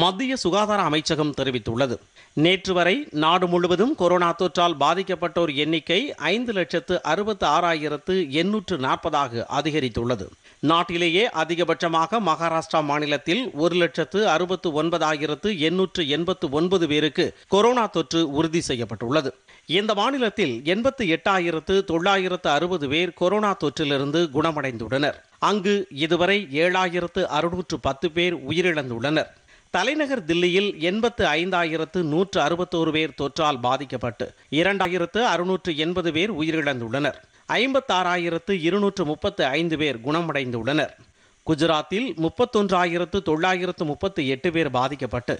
மத்திய சுகாதார அமைச்சகம் தெரிவித்துள்ளது நேற்று வரை நாடு முழுவதும் கொரோனா தொற்றால் பாதிக்கப்பட்டோர் எண்ணிக்கை ஐந்து லட்சத்து அறுபத்து ஆறாயிரத்து எண்ணூற்று நாற்பதாக அதிகரித்துள்ளது நாட்டிலேயே அதிகபட்சமாக மகாராஷ்டிரா மாநிலத்தில் ஒரு லட்சத்து அறுபத்து ஒன்பதாயிரத்து எண்ணூற்று எண்பத்து ஒன்பது பேருக்கு கொரோனா தொற்று உறுதி செய்யப்பட்டுள்ளது இந்த மாநிலத்தில் எண்பத்து எட்டாயிரத்து தொள்ளாயிரத்து அறுபது பேர் கொரோனா தொற்றிலிருந்து குணமடைந்துள்ளனர் வெளியிட்டுள்ளனர் அங்கு இதுவரை ஏழாயிரத்து அறுநூற்று பத்து பேர் உயிரிழந்துள்ளனர் தலைநகர் தில்லியில் எண்பத்து ஐந்தாயிரத்து நூற்று அறுபத்தோரு பேர் தொற்றால் பாதிக்கப்பட்டு இரண்டாயிரத்து அறுநூற்று எண்பது பேர் உயிரிழந்துள்ளனர் ஐம்பத்தாறாயிரத்து இருநூற்று முப்பத்து ஐந்து பேர் குணமடைந்துள்ளனர் குஜராத்தில் முப்பத்தொன்றாயிரத்து தொள்ளாயிரத்து முப்பத்து எட்டு பேர் பாதிக்கப்பட்டு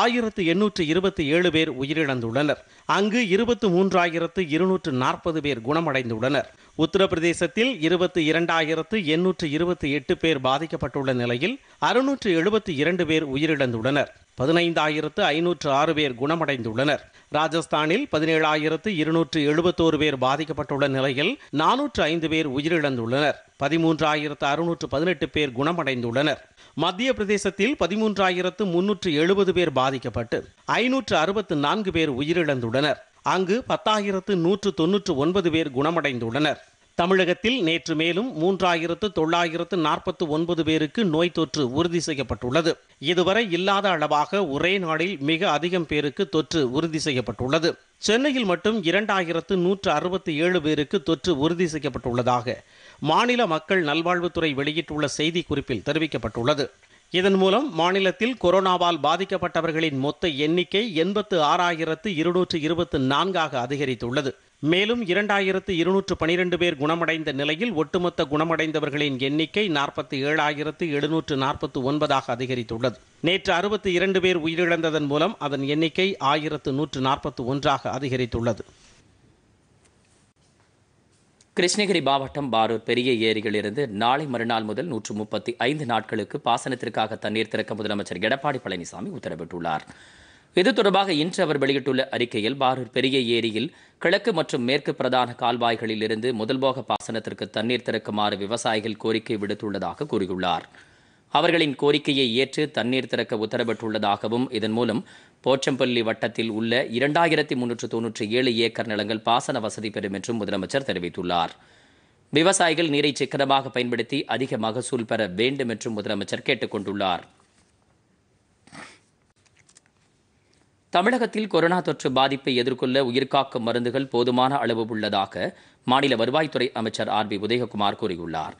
ஆயிரத்து எண்ணூற்று இருபத்தி ஏழு பேர் உயிரிழந்துள்ளனர் அங்கு இருபத்து மூன்றாயிரத்து இருநூற்று நாற்பது பேர் குணமடைந்துள்ளனர் உத்தரப்பிரதேசத்தில் இருபத்தி இரண்டாயிரத்து எண்ணூற்று இருபத்தி எட்டு பேர் பாதிக்கப்பட்டுள்ள நிலையில் அறுநூற்று எழுபத்தி இரண்டு பேர் உயிரிழந்துள்ளனர் பதினைந்தாயிரத்து ஐநூற்று ஆறு பேர் குணமடைந்துள்ளனர் ராஜஸ்தானில் பதினேழாயிரத்து இருநூற்று எழுபத்தோரு பேர் பாதிக்கப்பட்டுள்ள நிலையில் நானூற்று ஐந்து பேர் உயிரிழந்துள்ளனர் பதிமூன்றாயிரத்து அறுநூற்று பதினெட்டு பேர் குணமடைந்துள்ளனர் மத்திய பிரதேசத்தில் பதிமூன்றாயிரத்து முன்னூற்று எழுபது பேர் பாதிக்கப்பட்டு ஐநூற்று அறுபத்து நான்கு பேர் உயிரிழந்துள்ளனர் அங்கு பத்தாயிரத்து நூற்று தொன்னூற்று ஒன்பது பேர் குணமடைந்துள்ளனர் தமிழகத்தில் நேற்று மேலும் மூன்றாயிரத்து தொள்ளாயிரத்து நாற்பத்து ஒன்பது பேருக்கு நோய் தொற்று உறுதி செய்யப்பட்டுள்ளது இதுவரை இல்லாத அளவாக ஒரே நாளில் மிக அதிகம் பேருக்கு தொற்று உறுதி செய்யப்பட்டுள்ளது சென்னையில் மட்டும் இரண்டாயிரத்து நூற்று அறுபத்தி ஏழு பேருக்கு தொற்று உறுதி செய்யப்பட்டுள்ளதாக மாநில மக்கள் நல்வாழ்வுத்துறை வெளியிட்டுள்ள செய்தி குறிப்பில் தெரிவிக்கப்பட்டுள்ளது இதன் மூலம் மாநிலத்தில் கொரோனாவால் பாதிக்கப்பட்டவர்களின் மொத்த எண்ணிக்கை எண்பத்து ஆறாயிரத்து இருநூற்று இருபத்து நான்காக அதிகரித்துள்ளது மேலும் இரண்டாயிரத்து இருநூற்று பனிரெண்டு பேர் குணமடைந்த நிலையில் ஒட்டுமொத்த குணமடைந்தவர்களின் எண்ணிக்கை நாற்பத்தி ஏழாயிரத்து எழுநூற்று நாற்பத்து ஒன்பதாக அதிகரித்துள்ளது நேற்று அறுபத்தி இரண்டு பேர் உயிரிழந்ததன் மூலம் அதன் எண்ணிக்கை ஆயிரத்து நூற்று நாற்பத்து ஒன்றாக அதிகரித்துள்ளது கிருஷ்ணகிரி மாவட்டம் பாரூர் பெரிய ஏரிகளிலிருந்து நாளை மறுநாள் முதல் நூற்று முப்பத்தி ஐந்து நாட்களுக்கு பாசனத்திற்காக தண்ணீர் திறக்க முதலமைச்சர் எடப்பாடி பழனிசாமி உத்தரவிட்டுள்ளார் இது தொடர்பாக இன்று அவர் வெளியிட்டுள்ள அறிக்கையில் பாரூர் பெரிய ஏரியில் கிழக்கு மற்றும் மேற்கு பிரதான கால்வாய்களில் இருந்து முதல்போக பாசனத்திற்கு தண்ணீர் திறக்குமாறு விவசாயிகள் கோரிக்கை விடுத்துள்ளதாக கூறியுள்ளார் அவர்களின் கோரிக்கையை ஏற்று தண்ணீர் திறக்க உத்தரவிட்டுள்ளதாகவும் இதன் மூலம் போச்சம்பள்ளி வட்டத்தில் உள்ள இரண்டாயிரத்தி முன்னூற்று தொன்னூற்றி ஏழு ஏக்கர் நிலங்கள் பாசன வசதி பெறும் என்றும் முதலமைச்சர் தெரிவித்துள்ளார் விவசாயிகள் நீரை சிக்கனமாக பயன்படுத்தி அதிக மகசூல் பெற வேண்டும் என்றும் முதலமைச்சர் கேட்டுக் கொண்டுள்ளார் தமிழகத்தில் கொரோனா தொற்று பாதிப்பை எதிர்கொள்ள உயிர்காக்கும் மருந்துகள் போதுமான அளவு உள்ளதாக மாநில வருவாய்த்துறை அமைச்சர் ஆர் பி உதயகுமார் கூறியுள்ளார்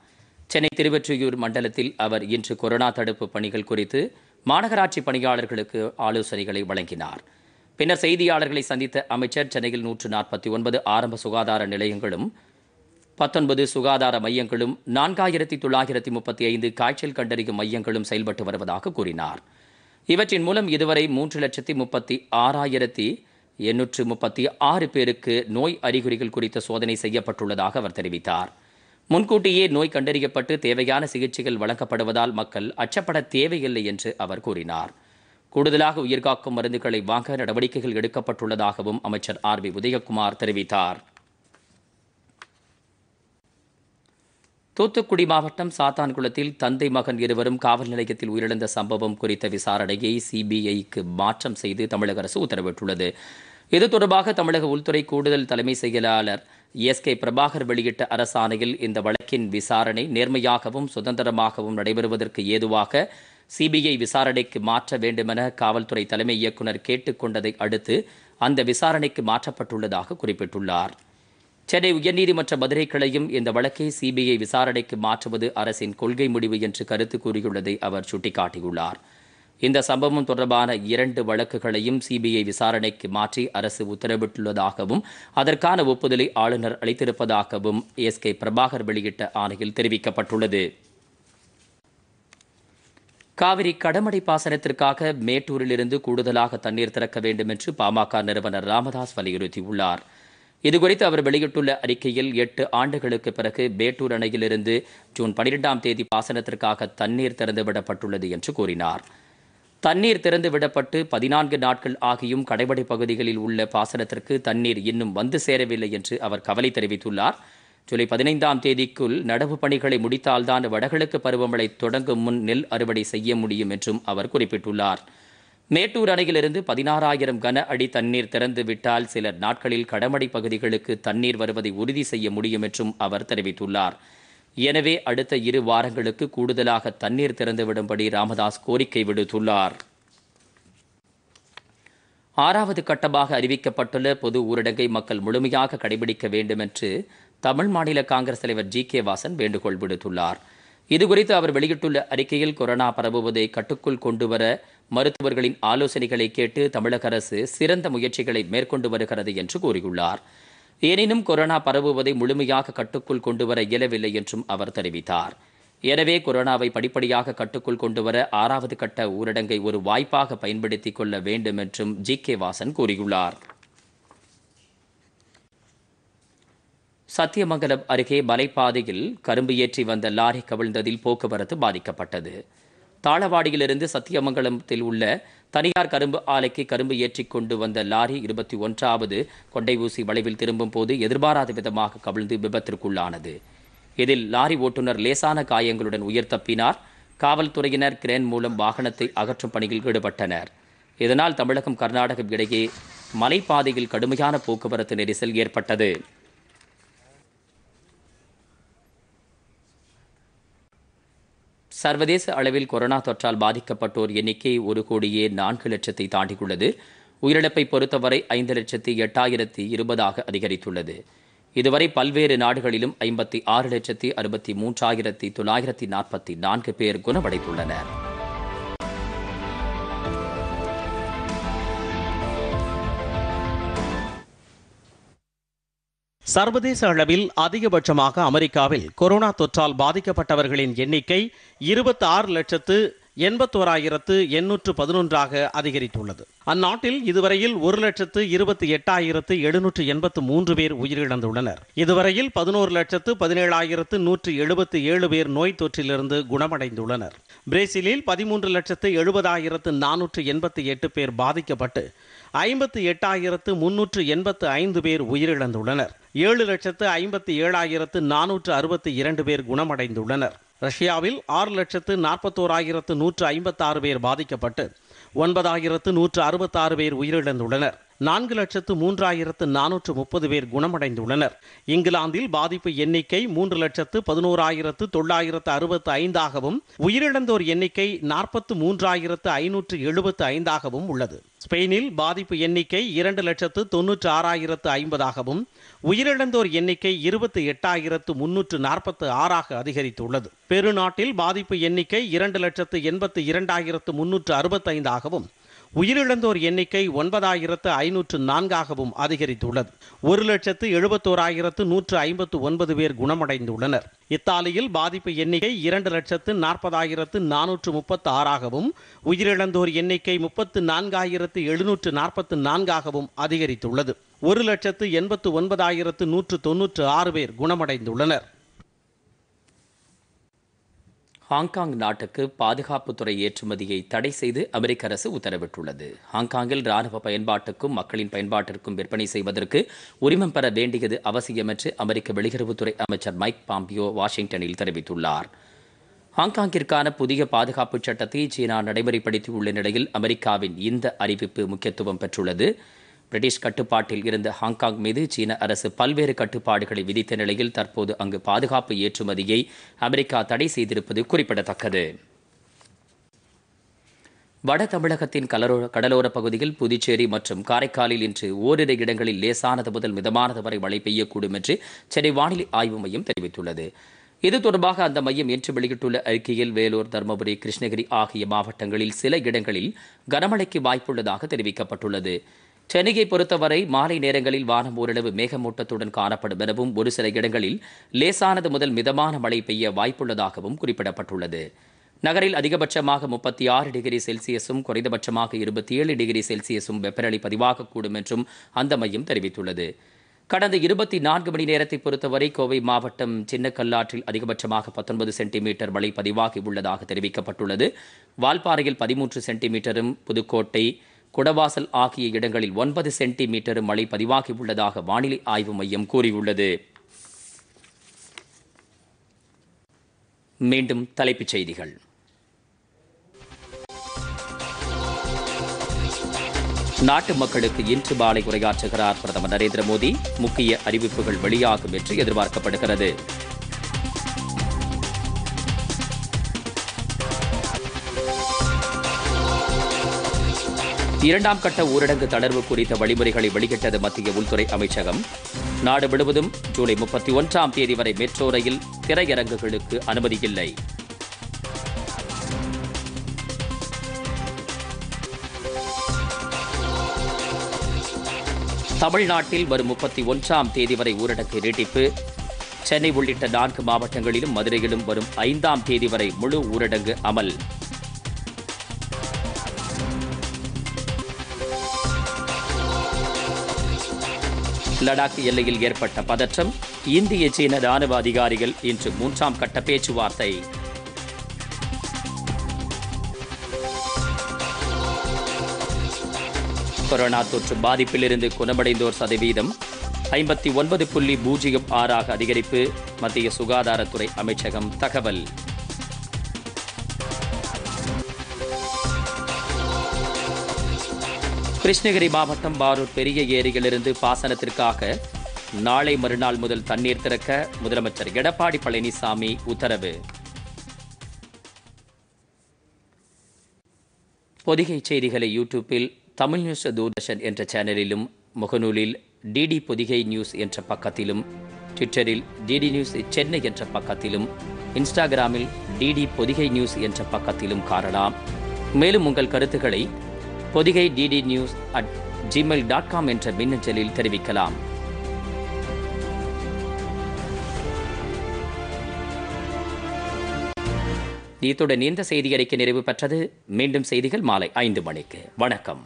சென்னை திருவெற்றியூர் மண்டலத்தில் அவர் இன்று கொரோனா தடுப்பு பணிகள் குறித்து மாநகராட்சி பணியாளர்களுக்கு ஆலோசனைகளை வழங்கினார் பின்னர் செய்தியாளர்களை சந்தித்த அமைச்சர் சென்னையில் நூற்று நாற்பத்தி ஒன்பது ஆரம்ப சுகாதார நிலையங்களும் பத்தொன்பது சுகாதார மையங்களும் நான்காயிரத்தி தொள்ளாயிரத்தி முப்பத்தி ஐந்து காய்ச்சல் கண்டறியும் மையங்களும் செயல்பட்டு வருவதாக கூறினார் இவற்றின் மூலம் இதுவரை மூன்று லட்சத்தி முப்பத்தி ஆறாயிரத்தி எண்ணூற்று முப்பத்தி ஆறு பேருக்கு நோய் அறிகுறிகள் குறித்த சோதனை செய்யப்பட்டுள்ளதாக அவர் தெரிவித்தார் முன்கூட்டியே நோய் கண்டறியப்பட்டு தேவையான சிகிச்சைகள் வழங்கப்படுவதால் மக்கள் அச்சப்பட தேவையில்லை என்று அவர் கூறினார் கூடுதலாக உயிர்காக்கும் மருந்துகளை வாங்க நடவடிக்கைகள் எடுக்கப்பட்டுள்ளதாகவும் அமைச்சர் ஆர் பி உதயகுமார் தெரிவித்தார் தூத்துக்குடி மாவட்டம் சாத்தான்குளத்தில் தந்தை மகன் இருவரும் காவல் நிலையத்தில் உயிரிழந்த சம்பவம் குறித்த விசாரணையை சிபிஐக்கு மாற்றம் செய்து தமிழக அரசு உத்தரவிட்டுள்ளது இது தொடர்பாக தமிழக உள்துறை கூடுதல் தலைமை செயலாளர் எஸ் கே பிரபாகர் வெளியிட்ட அரசாணையில் இந்த வழக்கின் விசாரணை நேர்மையாகவும் சுதந்திரமாகவும் நடைபெறுவதற்கு ஏதுவாக சிபிஐ விசாரணைக்கு மாற்ற வேண்டுமென காவல்துறை தலைமை இயக்குநர் கேட்டுக்கொண்டதை அடுத்து அந்த விசாரணைக்கு மாற்றப்பட்டுள்ளதாக குறிப்பிட்டுள்ளார் சென்னை உயர்நீதிமன்ற மதுரை கிளையும் இந்த வழக்கை சிபிஐ விசாரணைக்கு மாற்றுவது அரசின் கொள்கை முடிவு என்று கருத்து கூறியுள்ளதை அவர் சுட்டிக்காட்டியுள்ளார் இந்த சம்பவம் தொடர்பான இரண்டு வழக்குகளையும் சிபிஐ விசாரணைக்கு மாற்றி அரசு உத்தரவிட்டுள்ளதாகவும் அதற்கான ஒப்புதலை ஆளுநர் அளித்திருப்பதாகவும் எஸ் கே பிரபாகர் வெளியிட்ட ஆணையில் தெரிவிக்கப்பட்டுள்ளது காவிரி கடமடை பாசனத்திற்காக மேட்டூரிலிருந்து கூடுதலாக தண்ணீர் திறக்க வேண்டும் என்று பாமக நிறுவனர் ராமதாஸ் வலியுறுத்தியுள்ளார் இதுகுறித்து அவர் வெளியிட்டுள்ள அறிக்கையில் எட்டு ஆண்டுகளுக்கு பிறகு மேட்டூர் அணையிலிருந்து ஜூன் பனிரெண்டாம் தேதி பாசனத்திற்காக தண்ணீர் திறந்துவிடப்பட்டுள்ளது என்று கூறினார் தண்ணீர் திறந்து விடப்பட்டு பதினான்கு நாட்கள் ஆகியும் கடைபடை பகுதிகளில் உள்ள பாசனத்திற்கு தண்ணீர் இன்னும் வந்து சேரவில்லை என்று அவர் கவலை தெரிவித்துள்ளார் ஜூலை பதினைந்தாம் தேதிக்குள் நடவு பணிகளை முடித்தால்தான் வடகிழக்கு பருவமழை தொடங்கும் முன் நெல் அறுவடை செய்ய முடியும் என்றும் அவர் குறிப்பிட்டுள்ளார் மேட்டூர் அணையிலிருந்து பதினாறாயிரம் கன அடி தண்ணீர் திறந்து விட்டால் சில நாட்களில் கடமடை பகுதிகளுக்கு தண்ணீர் வருவதை உறுதி செய்ய முடியும் என்றும் அவர் தெரிவித்துள்ளார் எனவே அடுத்த இரு வாரங்களுக்கு கூடுதலாக தண்ணீர் திறந்துவிடும்படி ராமதாஸ் கோரிக்கை விடுத்துள்ளார் ஆறாவது கட்டமாக அறிவிக்கப்பட்டுள்ள பொது ஊரடங்கை மக்கள் முழுமையாக கடைபிடிக்க வேண்டும் என்று தமிழ் மாநில காங்கிரஸ் தலைவர் ஜி கே வாசன் வேண்டுகோள் விடுத்துள்ளார் இதுகுறித்து அவர் வெளியிட்டுள்ள அறிக்கையில் கொரோனா பரவுவதை கட்டுக்குள் கொண்டுவர மருத்துவர்களின் ஆலோசனைகளை கேட்டு தமிழக அரசு சிறந்த முயற்சிகளை மேற்கொண்டு வருகிறது என்று கூறியுள்ளார் எனினும் கொரோனா பரவுவதை முழுமையாக கட்டுக்குள் கொண்டுவர இயலவில்லை என்றும் அவர் தெரிவித்தார் எனவே கொரோனாவை படிப்படியாக கட்டுக்குள் கொண்டுவர ஆறாவது கட்ட ஊரடங்கை ஒரு வாய்ப்பாக பயன்படுத்திக் கொள்ள வேண்டும் என்றும் ஜி கே வாசன் கூறியுள்ளார் சத்தியமங்கலம் அருகே மலைப்பாதையில் கரும்பு ஏற்றி வந்த லாரி கவிழ்ந்ததில் போக்குவரத்து பாதிக்கப்பட்டது தாளவாடியிலிருந்து சத்தியமங்கலத்தில் உள்ள தனியார் கரும்பு ஆலைக்கு கரும்பு ஏற்றி கொண்டு வந்த லாரி இருபத்தி ஒன்றாவது கொண்டை ஊசி வளைவில் திரும்பும் போது எதிர்பாராத விதமாக கவிழ்ந்து விபத்திற்குள்ளானது இதில் லாரி ஓட்டுநர் லேசான காயங்களுடன் உயிர் தப்பினார் காவல்துறையினர் கிரேன் மூலம் வாகனத்தை அகற்றும் பணியில் ஈடுபட்டனர் இதனால் தமிழகம் கர்நாடகம் இடையே மலைப்பாதையில் கடுமையான போக்குவரத்து நெரிசல் ஏற்பட்டது சர்வதேச அளவில் கொரோனா தொற்றால் பாதிக்கப்பட்டோர் எண்ணிக்கை ஒரு கோடியே நான்கு லட்சத்தை தாண்டியுள்ளது உயிரிழப்பை பொறுத்தவரை ஐந்து லட்சத்தி எட்டாயிரத்தி இருபதாக அதிகரித்துள்ளது இதுவரை பல்வேறு நாடுகளிலும் ஐம்பத்தி ஆறு லட்சத்தி அறுபத்தி மூன்றாயிரத்தி தொள்ளாயிரத்தி நாற்பத்தி நான்கு பேர் குணமடைந்துள்ளனர் சர்வதேச அளவில் அதிகபட்சமாக அமெரிக்காவில் கொரோனா தொற்றால் பாதிக்கப்பட்டவர்களின் எண்ணிக்கை இருபத்தி ஆறு லட்சத்து எண்பத்தோராயிரத்து எண்ணூற்று பதினொன்றாக அதிகரித்துள்ளது அந்நாட்டில் இதுவரையில் ஒரு லட்சத்து இருபத்தி எட்டாயிரத்து எழுநூற்று எண்பத்து மூன்று பேர் உயிரிழந்துள்ளனர் இதுவரையில் பதினோரு லட்சத்து பதினேழாயிரத்து நூற்று எழுபத்தி ஏழு பேர் நோய் தொற்றிலிருந்து குணமடைந்துள்ளனர் பிரேசிலில் பதிமூன்று லட்சத்து எழுபதாயிரத்து நானூற்று எண்பத்தி எட்டு பேர் பாதிக்கப்பட்டு ஐம்பத்து எட்டாயிரத்து முன்னூற்று எண்பத்து ஐந்து பேர் உயிரிழந்துள்ளனர் ஏழு லட்சத்து ஐம்பத்தி ஏழாயிரத்து நானூற்று அறுபத்தி இரண்டு பேர் குணமடைந்துள்ளனர் ரஷ்யாவில் ஆறு லட்சத்து நாற்பத்தோராயிரத்து நூற்று ஐம்பத்தாறு பேர் பாதிக்கப்பட்டு ஒன்பதாயிரத்து நூற்று அறுபத்தாறு பேர் உயிரிழந்துள்ளனர் நான்கு லட்சத்து மூன்றாயிரத்து நானூற்று முப்பது பேர் குணமடைந்துள்ளனர் இங்கிலாந்தில் பாதிப்பு எண்ணிக்கை மூன்று லட்சத்து பதினோராயிரத்து தொள்ளாயிரத்து அறுபத்து ஐந்தாகவும் உயிரிழந்தோர் எண்ணிக்கை நாற்பத்து மூன்றாயிரத்து ஐநூற்று எழுபத்து ஐந்தாகவும் உள்ளது ஸ்பெயினில் பாதிப்பு எண்ணிக்கை இரண்டு லட்சத்து தொன்னூற்று ஆறாயிரத்து ஐம்பதாகவும் உயிரிழந்தோர் எண்ணிக்கை இருபத்தி எட்டாயிரத்து முன்னூற்று நாற்பத்து ஆறாக அதிகரித்துள்ளது பெருநாட்டில் பாதிப்பு எண்ணிக்கை இரண்டு லட்சத்து எண்பத்து இரண்டாயிரத்து முன்னூற்று அறுபத்தைந்தாகவும் உயிரிழந்தோர் எண்ணிக்கை ஒன்பதாயிரத்து ஐநூற்று நான்காகவும் அதிகரித்துள்ளது ஒரு லட்சத்து எழுபத்தோராயிரத்து நூற்று ஐம்பத்து ஒன்பது பேர் குணமடைந்துள்ளனர் இத்தாலியில் பாதிப்பு எண்ணிக்கை இரண்டு லட்சத்து நாற்பதாயிரத்து நானூற்று முப்பத்து ஆறாகவும் உயிரிழந்தோர் எண்ணிக்கை முப்பத்து நான்காயிரத்து எழுநூற்று நாற்பத்து நான்காகவும் அதிகரித்துள்ளது ஒரு லட்சத்து எண்பத்து ஒன்பதாயிரத்து நூற்று தொன்னூற்று ஆறு பேர் குணமடைந்துள்ளனர் ஹாங்காங் நாட்டுக்கு பாதுகாப்புத்துறை ஏற்றுமதியை தடை செய்து அமெரிக்க அரசு உத்தரவிட்டுள்ளது ஹாங்காங்கில் ராணுவ பயன்பாட்டுக்கும் மக்களின் பயன்பாட்டிற்கும் விற்பனை செய்வதற்கு உரிமம் பெற வேண்டியது அவசியம் என்று அமெரிக்க வெளியுறவுத்துறை அமைச்சர் மைக் பாம்பியோ வாஷிங்டனில் தெரிவித்துள்ளார் ஹாங்காங்கிற்கான புதிய பாதுகாப்பு சட்டத்தை சீனா நடைமுறைப்படுத்தியுள்ள நிலையில் அமெரிக்காவின் இந்த அறிவிப்பு முக்கியத்துவம் பெற்றுள்ளது பிரிட்டிஷ் கட்டுப்பாட்டில் இருந்த ஹாங்காங் மீது சீன அரசு பல்வேறு கட்டுப்பாடுகளை விதித்த நிலையில் தற்போது அங்கு பாதுகாப்பு ஏற்றுமதியை அமெரிக்கா தடை செய்திருப்பது குறிப்பிடத்தக்கது வட தமிழகத்தின் கலரோ கடலோர பகுதியில் புதுச்சேரி மற்றும் காரைக்காலில் இன்று ஓரிரு இடங்களில் லேசானது முதல் மிதமானது வரை மழை பெய்யக்கூடும் என்று சென்னை வானிலை ஆய்வு மையம் தெரிவித்துள்ளது இது தொடர்பாக அந்த மையம் இன்று வெளியிட்டுள்ள அறிக்கையில் வேலூர் தருமபுரி கிருஷ்ணகிரி ஆகிய மாவட்டங்களில் சில இடங்களில் கனமழைக்கு வாய்ப்புள்ளதாக தெரிவிக்கப்பட்டுள்ளது சென்னையை பொறுத்தவரை மாலை நேரங்களில் வானம் ஓரளவு மேகமூட்டத்துடன் காணப்படும் எனவும் ஒரு சில இடங்களில் லேசானது முதல் மிதமான மழை பெய்ய வாய்ப்புள்ளதாகவும் குறிப்பிடப்பட்டுள்ளது நகரில் அதிகபட்சமாக முப்பத்தி ஆறு டிகிரி செல்சியஸும் குறைந்தபட்சமாக இருபத்தி ஏழு டிகிரி செல்சியஸும் வெப்பநிலை பதிவாகக்கூடும் என்றும் அந்த மையம் தெரிவித்துள்ளது கடந்த இருபத்தி நான்கு மணி நேரத்தை பொறுத்தவரை கோவை மாவட்டம் சின்னக்கல்லாற்றில் அதிகபட்சமாக பத்தொன்பது சென்டிமீட்டர் மழை பதிவாகி உள்ளதாக தெரிவிக்கப்பட்டுள்ளது வால்பாறையில் பதிமூன்று சென்டிமீட்டரும் புதுக்கோட்டை குடவாசல் ஆகிய இடங்களில் ஒன்பது சென்டிமீட்டர் மழை பதிவாகியுள்ளதாக வானிலை ஆய்வு மையம் கூறியுள்ளது மீண்டும் தலைப்புச் செய்திகள் நாட்டு மக்களுக்கு இன்று மாலை உரையாற்றுகிறார் பிரதமர் நரேந்திர மோடி முக்கிய அறிவிப்புகள் வெளியாகும் என்று எதிர்பார்க்கப்படுகிறது இரண்டாம் கட்ட ஊரடங்கு தளர்வு குறித்த வழிமுறைகளை வெளியிட்டது மத்திய உள்துறை அமைச்சகம் நாடு முழுவதும் ஜூலை முப்பத்தி ஒன்றாம் தேதி வரை மெட்ரோ ரயில் திரையரங்குகளுக்கு அனுமதி இல்லை தமிழ்நாட்டில் வரும் முப்பத்தி ஒன்றாம் தேதி வரை ஊரடங்கு நீட்டிப்பு சென்னை உள்ளிட்ட நான்கு மாவட்டங்களிலும் மதுரையிலும் வரும் ஐந்தாம் தேதி வரை முழு ஊரடங்கு அமல் லடாக் எல்லையில் ஏற்பட்ட பதற்றம் இந்திய சீன ராணுவ அதிகாரிகள் இன்று மூன்றாம் கட்ட பேச்சுவார்த்தை கொரோனா தொற்று பாதிப்பிலிருந்து குணமடைந்தோர் சதவீதம் ஐம்பத்தி ஒன்பது புள்ளி பூஜ்ஜியம் ஆறாக அதிகரிப்பு மத்திய சுகாதாரத்துறை அமைச்சகம் தகவல் கிருஷ்ணகிரி மாவட்டம் பாரூர் பெரிய ஏரியிலிருந்து பாசனத்திற்காக நாளை மறுநாள் முதல் தண்ணீர் திறக்க முதலமைச்சர் எடப்பாடி பழனிசாமி உத்தரவு பொதிகை செய்திகளை யூடியூப்பில் தமிழ் நியூஸ் தூர்தர்ஷன் என்ற சேனலிலும் முகநூலில் டிடி பொதிகை நியூஸ் என்ற பக்கத்திலும் ட்விட்டரில் டிடி நியூஸ் சென்னை என்ற பக்கத்திலும் இன்ஸ்டாகிராமில் டிடி பொதிகை நியூஸ் என்ற பக்கத்திலும் காணலாம் மேலும் உங்கள் கருத்துக்களை Podhigai DD news at Gmail dot com என்ற மின்னஞ்சலில் தெரிவிக்கலாம் இத்துடன் இந்த செய்தியறிக்கை நிறைவு பெற்றது மீண்டும் செய்திகள் மாலை ஐந்து மணிக்கு வணக்கம்